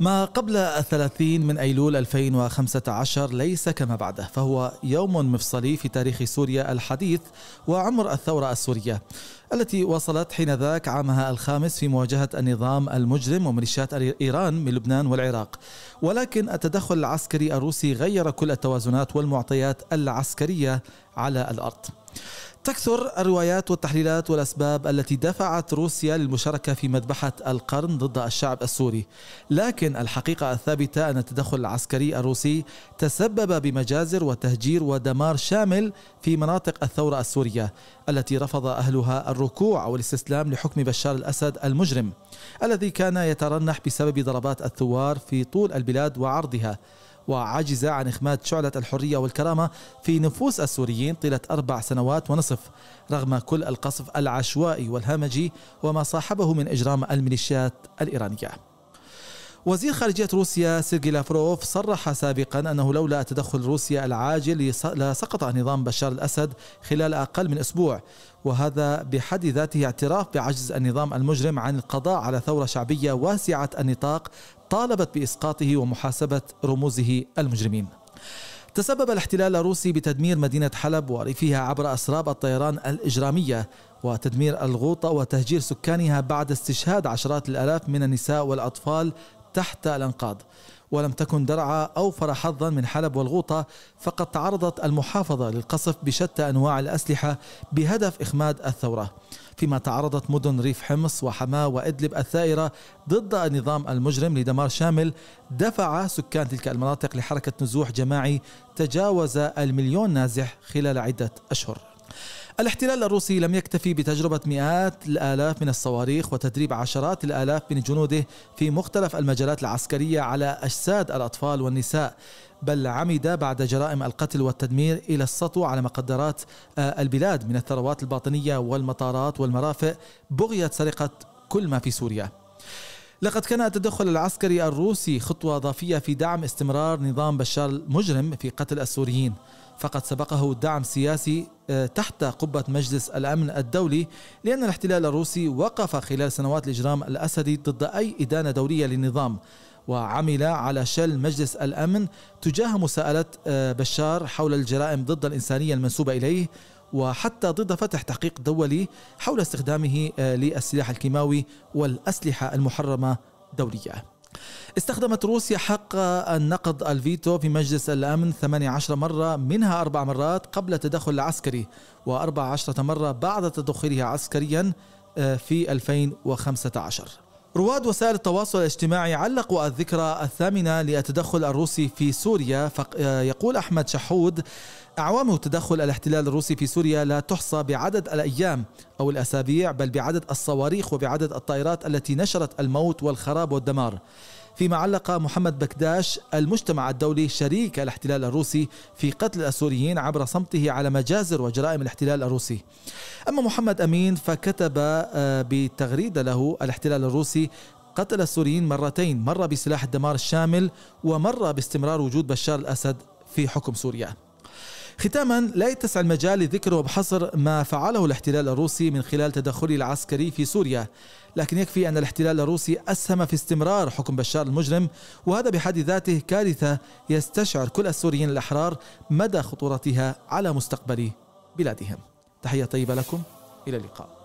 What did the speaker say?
ما قبل الثلاثين من أيلول 2015 ليس كما بعده فهو يوم مفصلي في تاريخ سوريا الحديث وعمر الثورة السورية التي وصلت حينذاك عامها الخامس في مواجهة النظام المجرم وميليشيات إيران من لبنان والعراق ولكن التدخل العسكري الروسي غير كل التوازنات والمعطيات العسكرية على الأرض تكثر الروايات والتحليلات والاسباب التي دفعت روسيا للمشاركه في مذبحه القرن ضد الشعب السوري، لكن الحقيقه الثابته ان التدخل العسكري الروسي تسبب بمجازر وتهجير ودمار شامل في مناطق الثوره السوريه التي رفض اهلها الركوع والاستسلام لحكم بشار الاسد المجرم، الذي كان يترنح بسبب ضربات الثوار في طول البلاد وعرضها. وعجز عن إخماد شعلة الحرية والكرامة في نفوس السوريين طيلة أربع سنوات ونصف رغم كل القصف العشوائي والهمجي وما صاحبه من إجرام الميليشيات الإيرانية وزير خارجية روسيا سيرجي لافروف صرح سابقا أنه لولا تدخل روسيا العاجل لسقط نظام بشار الأسد خلال أقل من أسبوع وهذا بحد ذاته اعتراف بعجز النظام المجرم عن القضاء على ثورة شعبية واسعة النطاق طالبت بإسقاطه ومحاسبة رموزه المجرمين تسبب الاحتلال الروسي بتدمير مدينة حلب وريفها عبر أسراب الطيران الإجرامية وتدمير الغوطة وتهجير سكانها بعد استشهاد عشرات الآلاف من النساء والأطفال تحت الأنقاض ولم تكن درعا أوفر حظا من حلب والغوطة فقد تعرضت المحافظة للقصف بشتى أنواع الأسلحة بهدف إخماد الثورة فيما تعرضت مدن ريف حمص وحماة وإدلب الثائرة ضد النظام المجرم لدمار شامل دفع سكان تلك المناطق لحركة نزوح جماعي تجاوز المليون نازح خلال عدة أشهر الاحتلال الروسي لم يكتفي بتجربة مئات الآلاف من الصواريخ وتدريب عشرات الآلاف من جنوده في مختلف المجالات العسكرية على أجساد الأطفال والنساء بل عمد بعد جرائم القتل والتدمير الى السطو على مقدرات آه، البلاد من الثروات الباطنيه والمطارات والمرافق بغيه سرقه كل ما في سوريا. لقد كان التدخل العسكري الروسي خطوه اضافيه في دعم استمرار نظام بشار المجرم في قتل السوريين. فقد سبقه دعم سياسي آه، تحت قبة مجلس الأمن الدولي لأن الاحتلال الروسي وقف خلال سنوات الإجرام الأسدي ضد أي إدانة دولية للنظام وعمل على شل مجلس الأمن تجاه مساءلة آه، بشار حول الجرائم ضد الإنسانية المنسوبة إليه وحتى ضد فتح تحقيق دولي حول استخدامه آه، للسلاح الكيماوي والأسلحة المحرمة دوليا استخدمت روسيا حق النقض الفيتو في مجلس الأمن 18 مرة منها أربع مرات قبل تدخل العسكري و14 مرة بعد تدخلها عسكريا آه، في 2015 رواد وسائل التواصل الاجتماعي علقوا الذكرى الثامنة للتدخل الروسي في سوريا يقول أحمد شحود أعوام تدخل الاحتلال الروسي في سوريا لا تحصى بعدد الأيام أو الأسابيع بل بعدد الصواريخ وبعدد الطائرات التي نشرت الموت والخراب والدمار فيما علق محمد بكداش المجتمع الدولي شريك الاحتلال الروسي في قتل السوريين عبر صمته على مجازر وجرائم الاحتلال الروسي أما محمد أمين فكتب آه، بتغريدة له الاحتلال الروسي قتل السوريين مرتين مرة بسلاح الدمار الشامل ومرة باستمرار وجود بشار الأسد في حكم سوريا ختاما لا يتسع المجال لذكر وبحصر ما فعله الاحتلال الروسي من خلال تدخله العسكري في سوريا لكن يكفي أن الاحتلال الروسي أسهم في استمرار حكم بشار المجرم وهذا بحد ذاته كارثة يستشعر كل السوريين الأحرار مدى خطورتها على مستقبل بلادهم تحية طيبة لكم إلى اللقاء